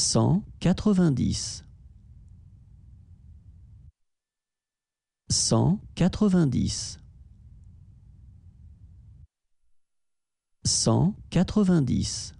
cent quatre-vingt-dix. Cent quatre-vingt-dix. Cent quatre-vingt-dix.